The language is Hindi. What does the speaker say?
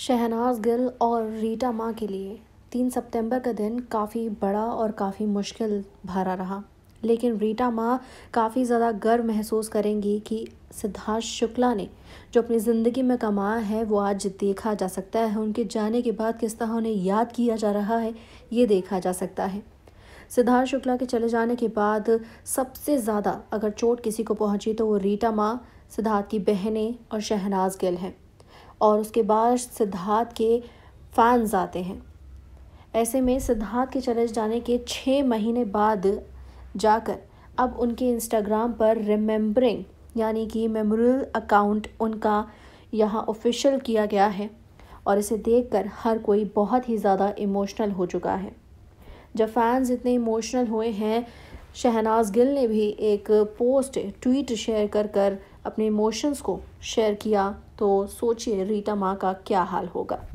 शहनाज गिल और रीटा माँ के लिए तीन सितंबर का दिन काफ़ी बड़ा और काफ़ी मुश्किल भरा रहा लेकिन रीटा माँ काफ़ी ज़्यादा गर्व महसूस करेंगी कि सिद्धार्थ शुक्ला ने जो अपनी ज़िंदगी में कमाया है वो आज देखा जा सकता है उनके जाने के बाद किस तरह उन्हें याद किया जा रहा है ये देखा जा सकता है सिद्धार्थ शुक्ला के चले जाने के बाद सबसे ज़्यादा अगर चोट किसी को पहुंची तो वो रीटा माँ सिद्धार्थ की बहनें और शहनाज गिल हैं और उसके बाद सिद्धार्थ के फैंस आते हैं ऐसे में सिद्धार्थ के चले जाने के छः महीने बाद जाकर अब उनके इंस्टाग्राम पर रिमेम्बरिंग यानी कि मेमोरियल अकाउंट उनका यहाँ ऑफिशियल किया गया है और इसे देखकर हर कोई बहुत ही ज़्यादा इमोशनल हो चुका है जब फैंस इतने इमोशनल हुए हैं शहनाज गिल ने भी एक पोस्ट ट्वीट शेयर कर कर अपने इमोशंस को शेयर किया तो सोचिए रीटा माँ का क्या हाल होगा